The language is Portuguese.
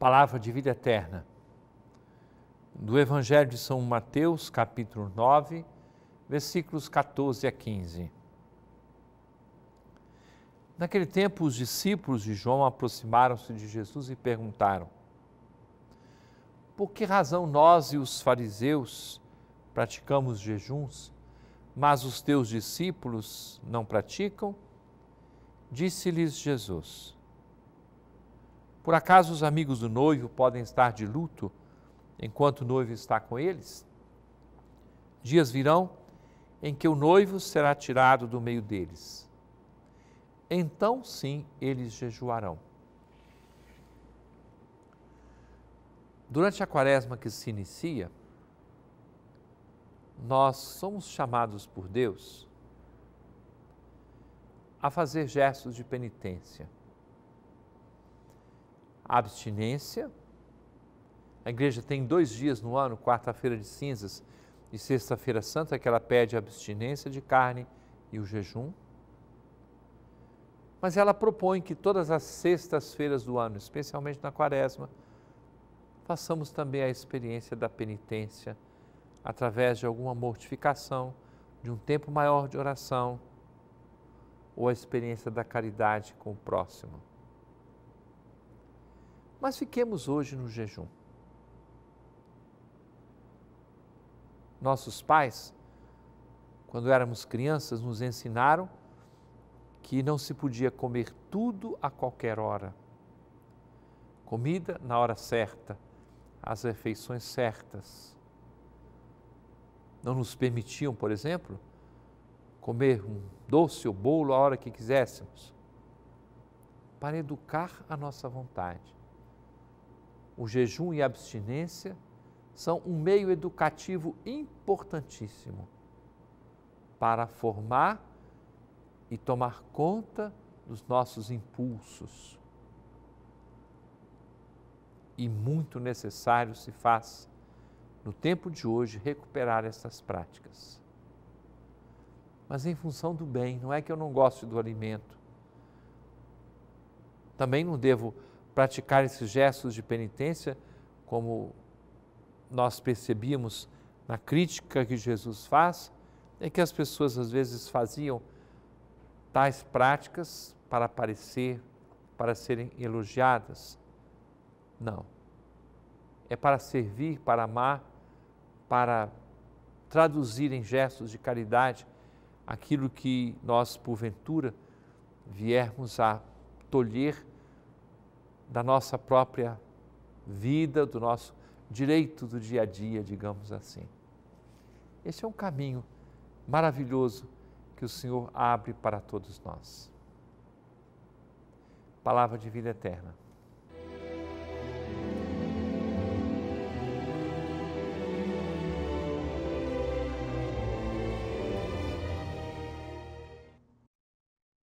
palavra de vida eterna. Do Evangelho de São Mateus, capítulo 9, versículos 14 a 15. Naquele tempo, os discípulos de João aproximaram-se de Jesus e perguntaram: Por que razão nós e os fariseus praticamos jejuns, mas os teus discípulos não praticam? Disse-lhes Jesus: por acaso os amigos do noivo podem estar de luto enquanto o noivo está com eles? Dias virão em que o noivo será tirado do meio deles. Então sim eles jejuarão. Durante a quaresma que se inicia, nós somos chamados por Deus a fazer gestos de penitência abstinência. A igreja tem dois dias no ano, quarta-feira de cinzas e sexta-feira santa, que ela pede a abstinência de carne e o jejum. Mas ela propõe que todas as sextas-feiras do ano, especialmente na quaresma, façamos também a experiência da penitência através de alguma mortificação, de um tempo maior de oração ou a experiência da caridade com o próximo. Mas fiquemos hoje no jejum. Nossos pais, quando éramos crianças, nos ensinaram que não se podia comer tudo a qualquer hora. Comida na hora certa, as refeições certas. Não nos permitiam, por exemplo, comer um doce ou bolo a hora que quiséssemos, para educar a nossa vontade. O jejum e a abstinência são um meio educativo importantíssimo para formar e tomar conta dos nossos impulsos. E muito necessário se faz, no tempo de hoje, recuperar essas práticas. Mas em função do bem, não é que eu não goste do alimento. Também não devo praticar esses gestos de penitência, como nós percebíamos na crítica que Jesus faz, é que as pessoas às vezes faziam tais práticas para aparecer, para serem elogiadas. Não. É para servir, para amar, para traduzir em gestos de caridade aquilo que nós, porventura, viermos a tolher da nossa própria vida, do nosso direito do dia a dia, digamos assim. Esse é um caminho maravilhoso que o Senhor abre para todos nós. Palavra de vida eterna.